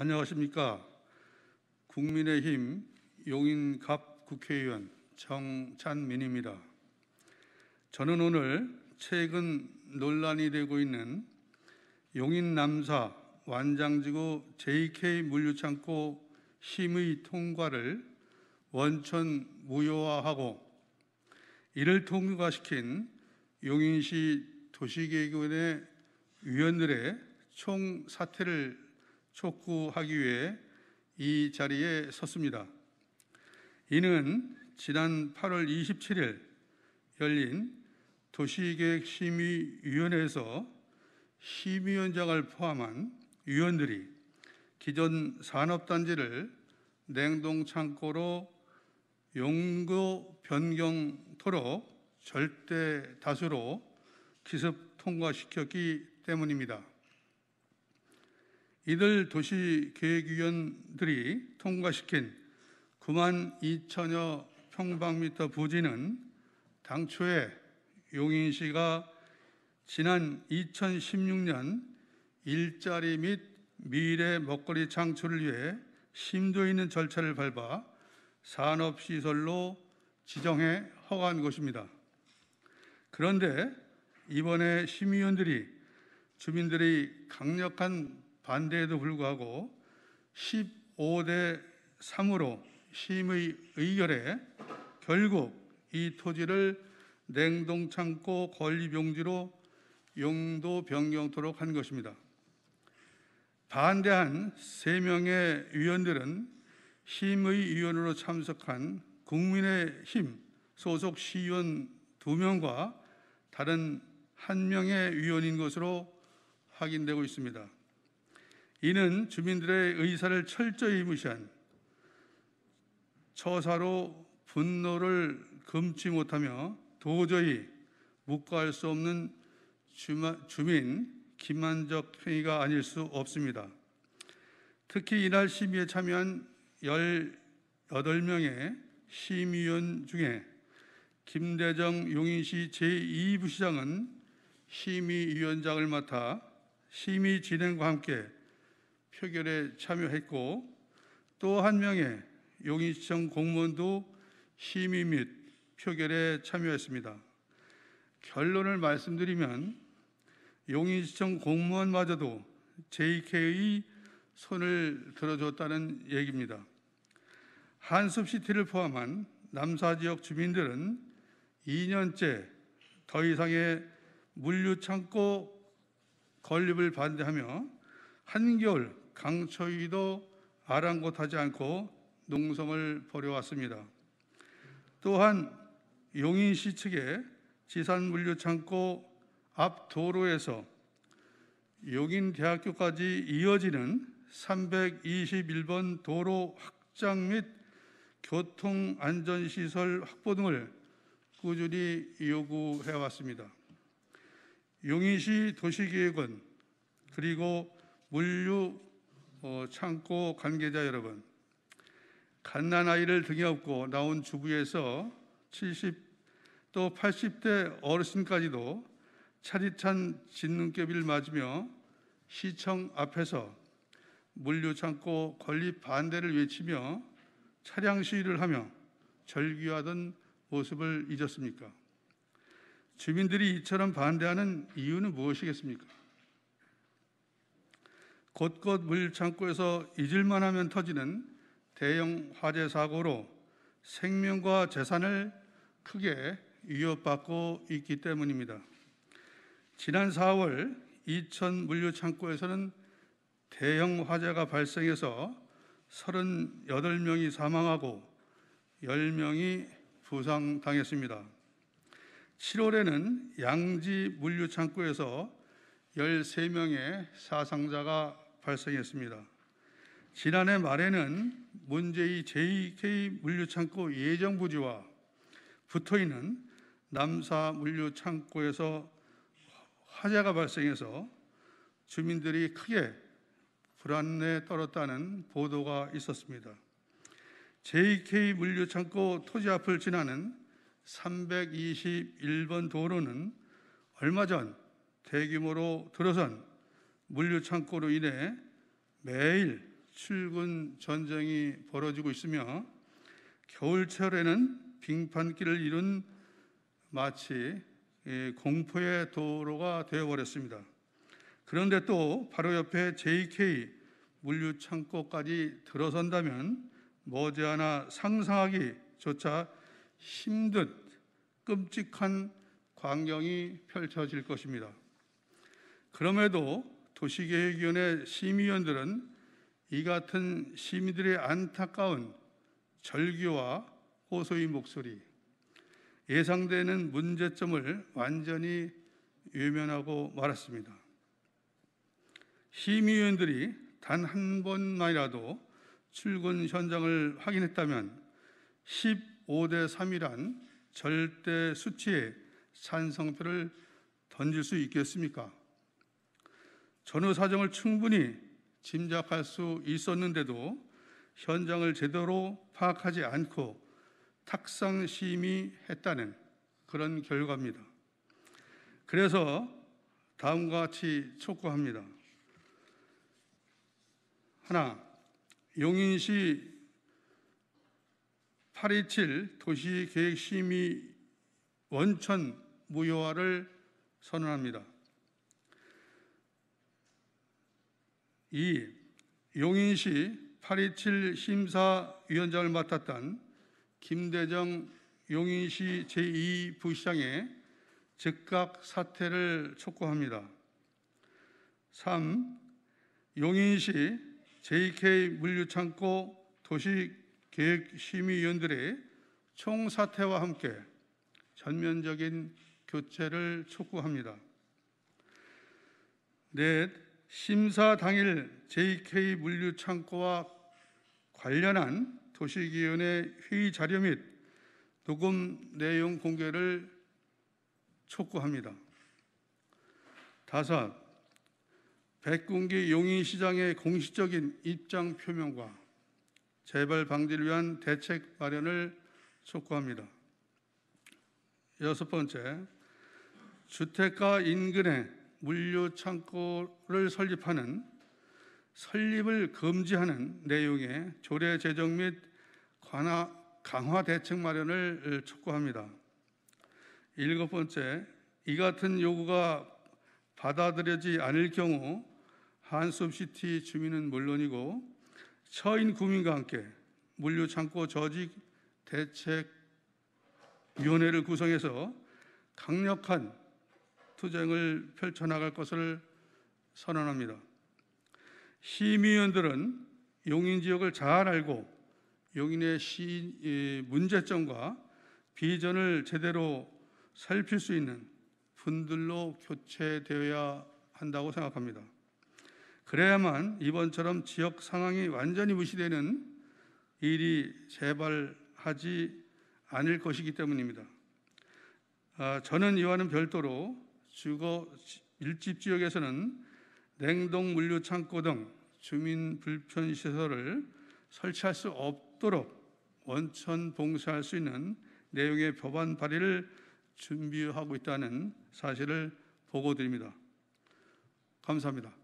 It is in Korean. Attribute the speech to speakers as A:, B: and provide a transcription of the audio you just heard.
A: 안녕하십니까. 국민의힘 용인갑 국회의원 정찬민입니다. 저는 오늘 최근 논란이 되고 있는 용인 남사 완장지구 JK 물류창고 심의 통과를 원천 무효화하고 이를 통과시킨 용인시 도시계획원회 위원들의 총사퇴를 촉구하기 위해 이 자리에 섰습니다. 이는 지난 8월 27일 열린 도시계획심의위원회에서 심의위원장을 포함한 위원들이 기존 산업단지를 냉동창고로 용도 변경토록 절대 다수로 기습 통과시켰기 때문입니다. 이들 도시계획위원들이 통과시킨 9만 2천여 평방미터 부지는 당초에 용인시가 지난 2016년 일자리 및 미래 먹거리 창출을 위해 심도 있는 절차를 밟아 산업시설로 지정해 허가한 것입니다. 그런데 이번에 심의위원들이 주민들의 강력한 반대에도 불구하고 15대 3으로 심의 의결에 결국 이 토지를 냉동창고 권리용지로 용도 변경토록 한 것입니다. 반대한 3명의 위원들은 심의위원으로 참석한 국민의힘 소속 시의원 2명과 다른 1명의 위원인 것으로 확인되고 있습니다. 이는 주민들의 의사를 철저히 무시한 처사로 분노를 금치 못하며 도저히 묵과할 수 없는 주민 기만적 행위가 아닐 수 없습니다. 특히 이날 시위에 참여한 18명의 시민위원 중에 김대정 용인시 제2부시장은 시민위원장을 맡아 시민 진행과 함께 표결에 참여했고 또 한 명의 용인시청 공무원도 심의 및 표결에 참여했습니다. 결론을 말씀드리면 용인시청 공무원마저도 JK의 손을 들어줬다는 얘기입니다. 한숲시티를 포함한 남사 지역 주민들은 2년째 더 이상의 물류 창고 건립을 반대하며 한겨울 강초위도 아랑곳하지 않고 농성을 벌여왔습니다. 또한 용인시 측의 지산물류창고 앞 도로에서 용인대학교까지 이어지는 321번 도로 확장 및 교통안전시설 확보 등을 꾸준히 요구해 왔습니다. 용인시 도시계획은 그리고 물류 어, 창고 관계자 여러분, 갓난 아이를 등에 업고 나온 주부에서 70 또 80대 어르신까지도 차디찬 진눈깨비를 맞으며 시청 앞에서 물류창고 건립 반대를 외치며 차량 시위를 하며 절규하던 모습을 잊었습니까? 주민들이 이처럼 반대하는 이유는 무엇이겠습니까? 곳곳 물창고에서 잊을만 하면 터지는 대형 화재 사고로 생명과 재산을 크게 위협받고 있기 때문입니다. 지난 4월 이천 물류 창고에서는 대형 화재가 발생해서 38명이 사망하고 10명이 부상당했습니다. 7월에는 양지 물류 창고에서 13명의 사상자가 발생했습니다. 지난해 말에는 문제의 JK 물류창고 예정 부지와 붙어 있는 남사 물류창고에서 화재가 발생해서 주민들이 크게 불안에 떨었다는 보도가 있었습니다. JK 물류창고 토지 앞을 지나는 321번 도로는 얼마 전 대규모로 들어선 물류 창고로 인해 매일 출근 전쟁이 벌어지고 있으며 겨울철에는 빙판길을 이룬 마치 예, 공포의 도로가 되어버렸습니다. 그런데 또 바로 옆에 JK 물류 창고까지 들어선다면 머지않아 상상하기조차 힘든 끔찍한 광경이 펼쳐질 것입니다. 그럼에도 도시계획위원회 심의위원들은 이 같은 시민들의 안타까운 절규와 호소의 목소리, 예상되는 문제점을 완전히 외면하고 말았습니다. 심의위원들이 단 한 번만이라도 출근 현장을 확인했다면 15대 3이란 절대 수치의 찬성표를 던질 수 있겠습니까? 전후 사정을 충분히 짐작할 수 있었는데도 현장을 제대로 파악하지 않고 탁상 심의했다는 그런 결과입니다. 그래서 다음과 같이 촉구합니다. 하나, 용인시 8.27 도시계획심의 원천 무효화를 선언합니다. 2. 용인시 8.27 심사위원장을 맡았던 김대정 용인시 제2부시장의 즉각 사퇴를 촉구합니다. 3. 용인시 JK 물류창고 도시계획심의위원들의 총사퇴와 함께 전면적인 교체를 촉구합니다. 넷, 심사 당일 JK 물류 창고와 관련한 도시기원의 회의 자료 및 녹음 내용 공개를 촉구합니다. 다섯, 백군기 용인시장의 공식적인 입장 표명과 재발 방지를 위한 대책 마련을 촉구합니다. 여섯 번째, 주택가 인근에 물류 창고를 설립하는 설립을 금지하는 내용의 조례 제정 및 관화 강화 대책 마련을 어, 촉구합니다. 일곱 번째, 이 같은 요구가 받아들여지 않을 경우 한숨시티 주민은 물론이고 처인 구민과 함께 물류창고 저지 대책위원회를 구성해서 강력한 투쟁을 펼쳐나갈 것을 선언합니다. 시민위원들은 용인 지역을 잘 알고 용인의 시, 문제점과 비전을 제대로 살필 수 있는 분들로 교체되어야 한다고 생각합니다. 그래야만 이번처럼 지역 상황이 완전히 무시되는 일이 재발하지 않을 것이기 때문입니다. 아, 저는 이와는 별도로 주거 일집 지역에서는 냉동 물류 창고 등 주민 불편 시설을 설치할 수 없도록 원천 봉쇄할 수 있는 내용의 법안 발의를 준비하고 있다는 사실을 보고드립니다. 감사합니다.